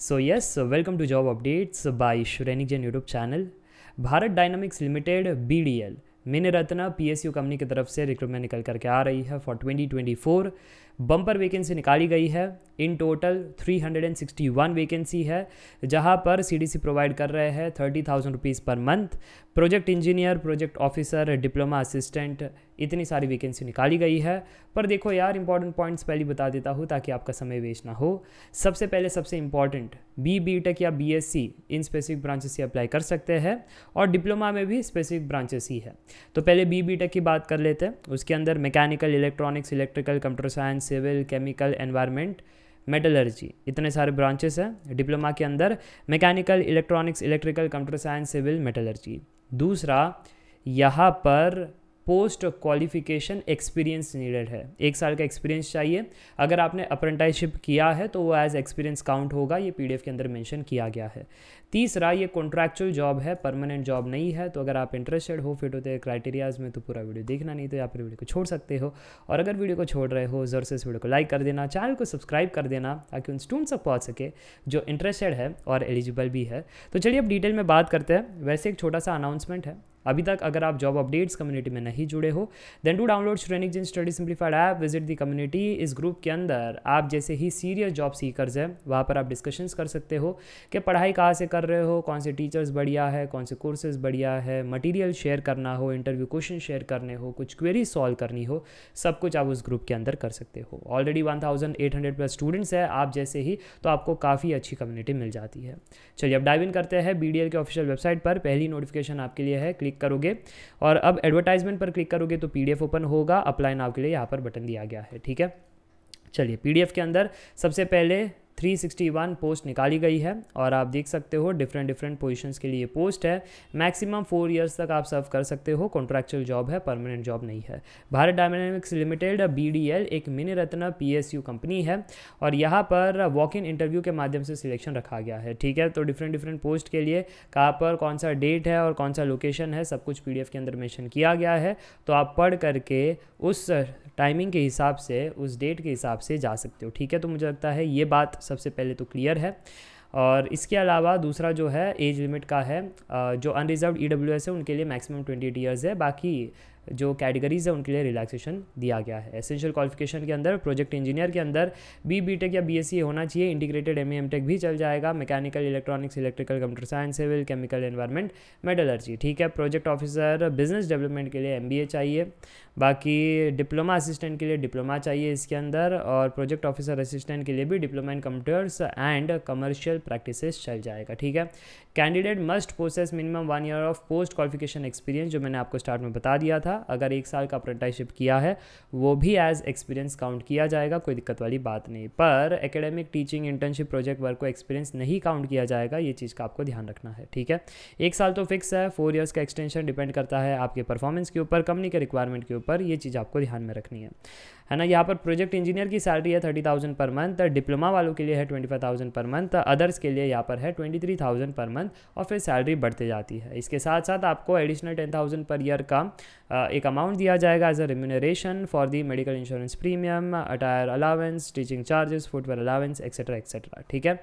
so yes welcome to job updates by Shrenik Jain YouTube channel Bharat Dynamics Limited B D L mini Ratna P S U company की तरफ से recruitment निकल करके आ रही है फॉर 2024 बम्पर वैकेंसी निकाली गई है इन टोटल 361 वैकेंसी है जहां पर सीडीसी प्रोवाइड कर रहे हैं thirty thousand rupees per month project engineer project officer diploma assistant इतनी सारी वैकेंसी निकाली गई है पर देखो यार इंपॉर्टेंट पॉइंट्स पहले बता देता हूँ ताकि आपका समय वेस्ट ना हो सबसे पहले सबसे इंपॉर्टेंट बी बी टेक या बी एस सी इन स्पेसिफिक ब्रांचेस से अप्लाई कर सकते हैं और डिप्लोमा में भी स्पेसिफिक ब्रांचेस ही है तो पहले बी बी टेक की बात कर लेते हैं उसके अंदर mechanical electronics electrical computer science civil chemical environment metallurgy इतने सारे ब्रांचेस हैं डिप्लोमा के अंदर mechanical electronics electrical computer science civil metallurgy दूसरा यहाँ पर पोस्ट क्वालिफिकेशन एक्सपीरियंस नीडेड है एक साल का एक्सपीरियंस चाहिए अगर आपने अप्रेंटाइशिप किया है तो वो एज एक्सपीरियंस काउंट होगा ये पीडीएफ के अंदर मेंशन किया गया है तीसरा ये कॉन्ट्रैक्चुअल जॉब है परमानेंट जॉब नहीं है तो अगर आप इंटरेस्टेड हो फिट होते क्राइटेरियाज में तो पूरा वीडियो देखना नहीं तो या फिर वीडियो को छोड़ सकते हो और अगर वीडियो को छोड़ रहे हो ज़ोर से इस वीडियो को लाइक कर देना चैनल को सब्सक्राइब कर देना ताकि उन स्टूडेंट्स तक पहुँच सके जो इंटरेस्टेड है और एलिजिबल भी है तो चलिए अब डिटेल में बात करते हैं वैसे एक छोटा सा अनाउंसमेंट है अभी तक अगर आप जॉब अपडेट्स कम्युनिटी में नहीं जुड़े हो then to download Shrenik Jain study simplified app visit the community इस ग्रुप के अंदर आप जैसे ही सीरियस जॉब सीकर्स हैं वहाँ पर आप डिस्कशंस कर सकते हो कि पढ़ाई कहाँ से कर रहे हो कौन से टीचर्स बढ़िया है कौन से कोर्सेज बढ़िया है मटीरियल शेयर करना हो इंटरव्यू क्वेश्चन शेयर करने हो कुछ क्वेरी सॉल्व करनी हो सब कुछ आप उस ग्रुप के अंदर कर सकते हो ऑलरेडी वन प्लस स्टूडेंट्स है आप जैसे ही तो आपको काफ़ी अच्छी कम्युनिटी मिल जाती है चलिए अब डाइव इन करते हैं बी के ऑफिशियल वेबसाइट पर पहली नोटिफिकेशन आपके लिए है क्लिक क्लिक करोगे और अब एडवर्टाइजमेंट पर क्लिक करोगे तो पी ओपन होगा अप्लाई नाव के लिए यहाँ पर बटन दिया गया है ठीक है चलिए पी के अंदर सबसे पहले 361 पोस्ट निकाली गई है और आप देख सकते हो डिफरेंट डिफरेंट पोजीशंस के लिए पोस्ट है मैक्सिमम फोर ईयर्स तक आप सर्व कर सकते हो कॉन्ट्रैक्चुअल जॉब है परमानेंट जॉब नहीं है भारत डायनेमिक्स लिमिटेड बी एक मिनी रत्न पी कंपनी है और यहाँ पर वॉक इन इंटरव्यू के माध्यम से सिलेक्शन रखा गया है ठीक है तो डिफरेंट डिफरेंट पोस्ट के लिए कहाँ पर कौन सा डेट है और कौन सा लोकेशन है सब कुछ पी के अंदर मैंशन किया गया है तो आप पढ़ करके उस टाइमिंग के हिसाब से उस डेट के हिसाब से जा सकते हो ठीक है तो मुझे लगता है ये बात सबसे पहले तो क्लियर है और इसके अलावा दूसरा जो है एज लिमिट का है जो अनरिजर्व ई e है उनके लिए मैक्सिमम ट्वेंटी एट ईयर्स है बाकी जो कैटेगरीज़ है उनके लिए रिलैक्सेशन दिया गया है एसेंशियल क्वालिफिकेशन के अंदर प्रोजेक्ट इंजीनियर के अंदर बी बी टेक या बी एस सी होना चाहिए इंटीग्रेटेड एम एम टेक भी चल जाएगा mechanical electronics electrical computer science civil chemical environment metallurgy ठीक है प्रोजेक्ट ऑफिसर बिजनेस डेवलपमेंट के लिए एम बी ए चाहिए बाकी डिप्लोमा असिस्टेंट के लिए डिप्लोमा चाहिए इसके अंदर और प्रोजेक्ट ऑफिसर असिस्टेंट के लिए भी diploma in computers and commercial practices चल जाएगा ठीक है candidate must process minimum one year of post qualification experience जो मैंने आपको स्टार्ट में बता दिया था अगर एक साल का अप्रेंटिसशिप किया है वो भी एज एक्सपीरियंस काउंट किया जाएगा कोई दिक्कत वाली बात नहीं पर academic teaching internship project work को एक्सपीरियंस नहीं काउंट किया जाएगा ये चीज़ का आपको ध्यान रखना है ठीक है एक साल तो फिक्स है फोर ईयर्स का एक्सटेंशन डिपेंड करता है आपके परफॉर्मेंस के ऊपर कंपनी के रिक्वायरमेंट के ऊपर ये चीज़ आपको ध्यान में रखनी है है ना यहाँ पर प्रोजेक्ट इंजीनियर की सैलरी है thirty thousand per month diploma वालों के लिए है twenty five thousand per month others के लिए यहाँ पर है twenty three thousand per month और फिर सैलरी बढ़ते जाती है इसके साथ साथ आपको additional ten thousand per year का एक अमाउंट दिया जाएगा as a remuneration for the medical insurance premium attire allowance teaching charges footwear allowance etcetera etcetera ठीक है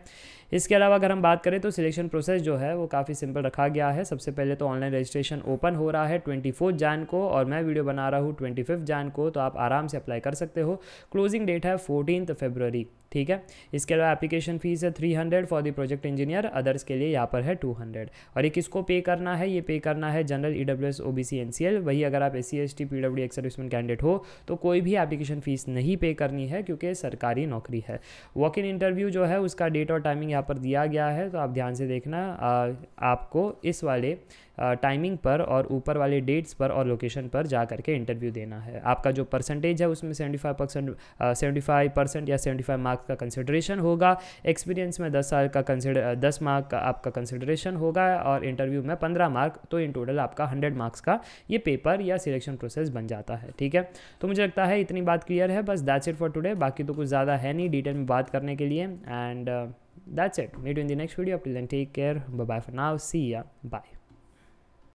इसके अलावा अगर हम बात करें तो सिलेक्शन प्रोसेस जो है वो काफ़ी सिंपल रखा गया है सबसे पहले तो ऑनलाइन रजिस्ट्रेशन ओपन हो रहा है ट्वेंटी जैन को और मैं वीडियो बना रहा हूँ ट्वेंटी जैन को तो आप आराम से अप्लाई कर सकते हो क्लोजिंग डेट है फोर्टीन फेबररी ठीक है इसके अलावा एप्लीकेशन फ़ीस है three hundred for the project engineer others के लिए यहाँ पर है टू हंड्रेड और ये किसको पे करना है ये पे करना है general E W S O B C N C L वही अगर आप S C S T P W ex serviceman candidate हो तो कोई भी एप्लीकेशन फ़ीस नहीं पे करनी है क्योंकि सरकारी नौकरी है वॉक इन इंटरव्यू जो है उसका डेट और टाइमिंग यहाँ पर दिया गया है तो आप ध्यान से देखना आ, आपको इस वाले टाइमिंग पर और ऊपर वाले डेट्स पर और लोकेशन पर जा करके इंटरव्यू देना है आपका जो परसेंटेज है उसमें seventy five percent seventy five percent या सेवेंटी फाइव मार्क्स का कंसिडरेशन होगा एक्सपीरियंस में दस साल का कंसिडर दस मार्क का आपका कंसिडरेशन होगा और इंटरव्यू में पंद्रह मार्क तो इन टोटल आपका हंड्रेड मार्क्स का ये पेपर या सिलेक्शन प्रोसेस बन जाता है ठीक है तो मुझे लगता है इतनी बात क्लियर है बस दैट्स इट फॉर टुडे बाकी तो कुछ ज़्यादा है नहीं डिटेल में बात करने के लिए and that's it meet in the next video take care bye for now see ya bye